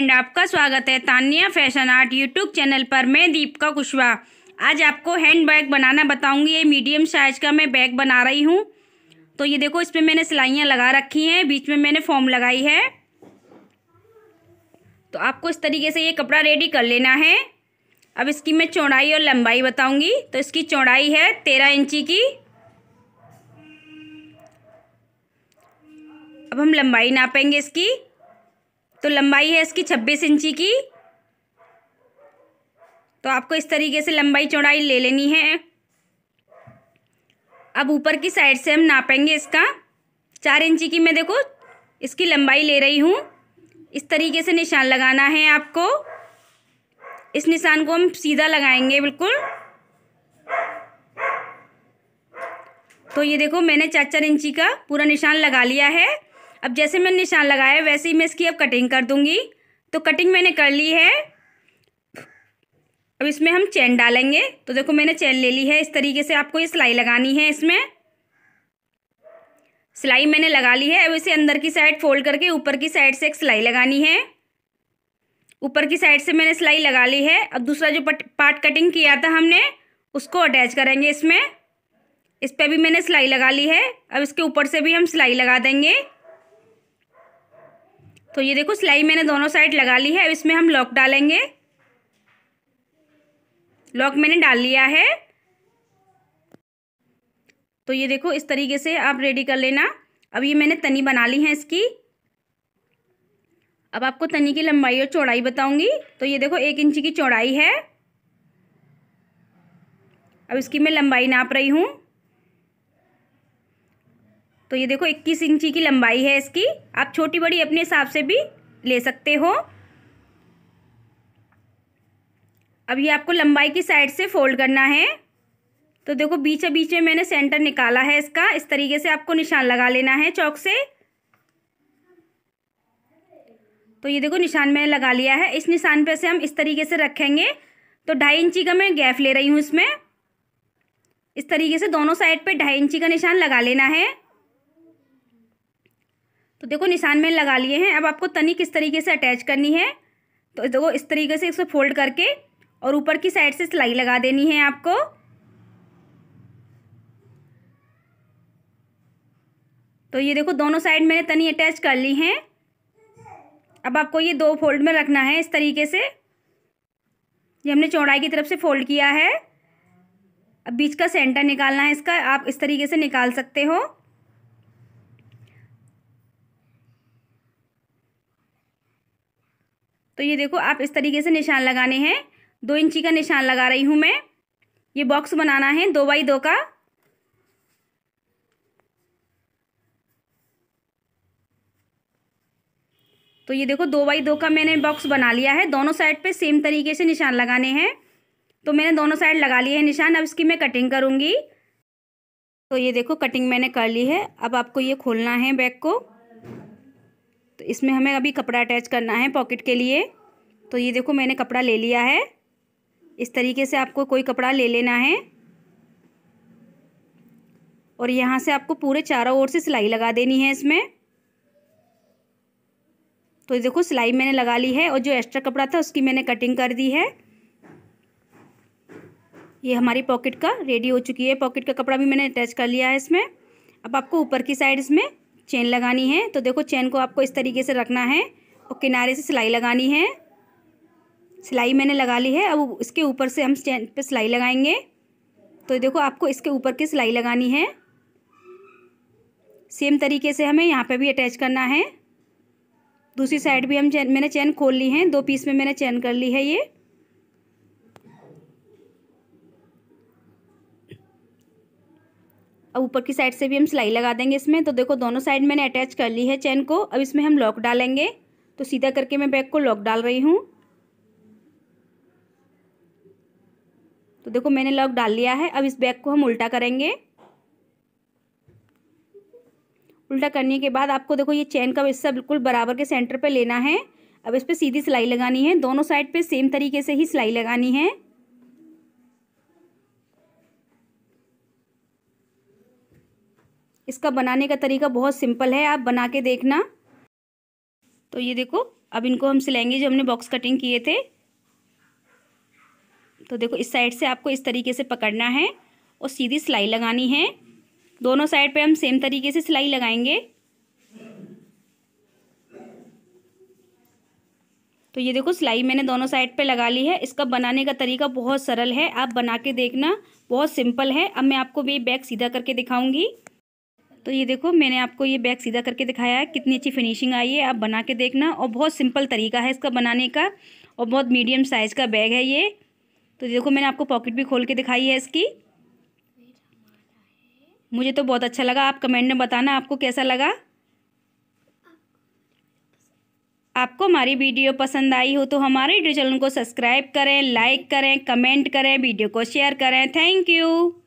friend आपका स्वागत है Tania fashion art YouTube channel पर मैं दीपका कुशवा आज आपको हैंड बैग बनाना बताऊंगी ये मीडियम साइज का मैं बैग बना रही हूँ तो ये देखो इसमें मैंने सिलाइयाँ लगा रखी हैं बीच में मैंने फॉर्म लगाई है तो आपको इस तरीके से ये कपड़ा रेडी कर लेना है अब इसकी मैं चौड़ाई और लंबाई बताऊंगी तो इसकी चौड़ाई है तेरह इंची की अब हम लंबाई नापेंगे इसकी तो लंबाई है इसकी छब्बीस इंची की तो आपको इस तरीके से लंबाई चौड़ाई ले लेनी है अब ऊपर की साइड से हम नापेंगे इसका चार इंची की मैं देखो इसकी लंबाई ले रही हूँ इस तरीके से निशान लगाना है आपको इस निशान को हम सीधा लगाएंगे बिल्कुल तो ये देखो मैंने चार चार इंची का पूरा निशान लगा लिया है अब जैसे मैंने निशान लगाया वैसे ही मैं इसकी अब कटिंग कर दूँगी तो कटिंग मैंने कर ली है अब इसमें हम चैन डालेंगे तो देखो मैंने चैन ले ली है इस तरीके से आपको ये सिलाई लगानी है इसमें सिलाई मैंने लगा ली है अब इसे अंदर की साइड फोल्ड करके ऊपर की साइड से एक सिलाई लगानी है ऊपर की साइड से मैंने सिलाई लगा ली है अब दूसरा जो पार्ट कटिंग किया था हमने उसको अटैच करेंगे इसमें इस पर भी मैंने सिलाई लगा ली है अब इसके ऊपर से भी हम सिलाई लगा देंगे तो ये देखो सिलाई मैंने दोनों साइड लगा ली है अब इसमें हम लॉक डालेंगे लॉक मैंने डाल लिया है तो ये देखो इस तरीके से आप रेडी कर लेना अब ये मैंने तनी बना ली है इसकी अब आपको तनी की लंबाई और चौड़ाई बताऊंगी तो ये देखो एक इंची की चौड़ाई है अब इसकी मैं लंबाई नाप रही हूँ तो ये देखो इक्कीस इंची की लंबाई है इसकी आप छोटी बड़ी अपने हिसाब से भी ले सकते हो अब ये आपको लंबाई की साइड से फोल्ड करना है तो देखो बीच बीच में मैंने सेंटर निकाला है इसका इस तरीके से आपको निशान लगा लेना है चौक से तो ये देखो निशान मैंने लगा लिया है इस निशान पे से हम इस तरीके से रखेंगे तो ढाई इंची का मैं गैप ले रही हूँ इसमें इस तरीके से दोनों साइड पे ढाई इंची का निशान लगा लेना है तो देखो निशान में लगा लिए हैं अब आपको तनी किस तरीके से अटैच करनी है तो देखो इस तरीके से इसको फोल्ड करके और ऊपर की साइड से सिलाई लगा देनी है आपको तो ये देखो दोनों साइड मैंने तनी अटैच कर ली हैं अब आपको ये दो फोल्ड में रखना है इस तरीके से ये हमने चौड़ाई की तरफ से फोल्ड किया है अब बीच का सेंटर निकालना है इसका आप इस तरीके से निकाल सकते हो तो ये देखो आप इस तरीके से निशान लगाने हैं दो इंची का निशान लगा रही हूँ मैं ये बॉक्स बनाना है दो बाई दो का तो ये देखो दो बाई दो का मैंने बॉक्स बना लिया है दोनों साइड पे सेम तरीके से निशान लगाने हैं तो मैंने दोनों साइड लगा लिए हैं निशान अब इसकी मैं कटिंग करूँगी तो ये देखो कटिंग मैंने कर ली है अब आपको ये खोलना है बैग को इसमें हमें अभी कपड़ा अटैच करना है पॉकेट के लिए तो ये देखो मैंने कपड़ा ले लिया है इस तरीके से आपको कोई कपड़ा ले लेना है और यहाँ से आपको पूरे चारों ओर से सिलाई लगा देनी है इसमें तो ये देखो सिलाई मैंने लगा ली है और जो एक्स्ट्रा कपड़ा था उसकी मैंने कटिंग कर दी है ये हमारी पॉकेट का रेडी हो चुकी है पॉकेट का कपड़ा भी मैंने अटैच कर लिया है इसमें अब आपको ऊपर की साइड इसमें चेन लगानी है तो देखो चेन को आपको इस तरीके से रखना है और किनारे से सिलाई लगानी है सिलाई मैंने लगा ली है अब इसके ऊपर से हम चेन पे सिलाई लगाएंगे तो देखो आपको इसके ऊपर की सिलाई लगानी है सेम तरीके से हमें यहाँ पे भी अटैच करना है दूसरी साइड भी हम चेन मैंने चैन खोल ली है दो पीस में मैंने चैन कर ली है ये अब ऊपर की साइड से भी हम सिलाई लगा देंगे इसमें तो देखो दोनों साइड मैंने अटैच कर ली है चैन को अब इसमें हम लॉक डालेंगे तो सीधा करके मैं बैग को लॉक डाल रही हूँ तो देखो मैंने लॉक डाल लिया है अब इस बैग को हम उल्टा करेंगे उल्टा करने के बाद आपको देखो ये चैन का हिस्सा बिल्कुल बराबर के सेंटर पे लेना है अब इस पर सीधी सिलाई लगानी है दोनों साइड पे सेम तरीके से ही सिलाई लगानी है इसका बनाने का तरीका बहुत सिंपल है आप बना के देखना तो ये देखो अब इनको हम सिलेंगे जो हमने बॉक्स कटिंग किए थे तो देखो इस साइड से आपको इस तरीके से पकड़ना है और सीधी सिलाई लगानी है दोनों साइड पे हम सेम तरीके से सिलाई लगाएंगे तो ये देखो सिलाई मैंने दोनों साइड पे लगा ली है इसका बनाने का तरीका बहुत सरल है आप बना के देखना बहुत सिंपल है अब मैं आपको भी बैग सीधा करके दिखाऊंगी तो ये देखो मैंने आपको ये बैग सीधा करके दिखाया है कितनी अच्छी फिनिशिंग आई है आप बना के देखना और बहुत सिंपल तरीका है इसका बनाने का और बहुत मीडियम साइज़ का बैग है ये तो देखो मैंने आपको पॉकेट भी खोल के दिखाई है इसकी मुझे तो बहुत अच्छा लगा आप कमेंट में बताना आपको कैसा लगा आपको हमारी वीडियो पसंद आई हो तो हमारे यूट्यूब चैनल को सब्सक्राइब करें लाइक करें कमेंट करें वीडियो को शेयर करें थैंक यू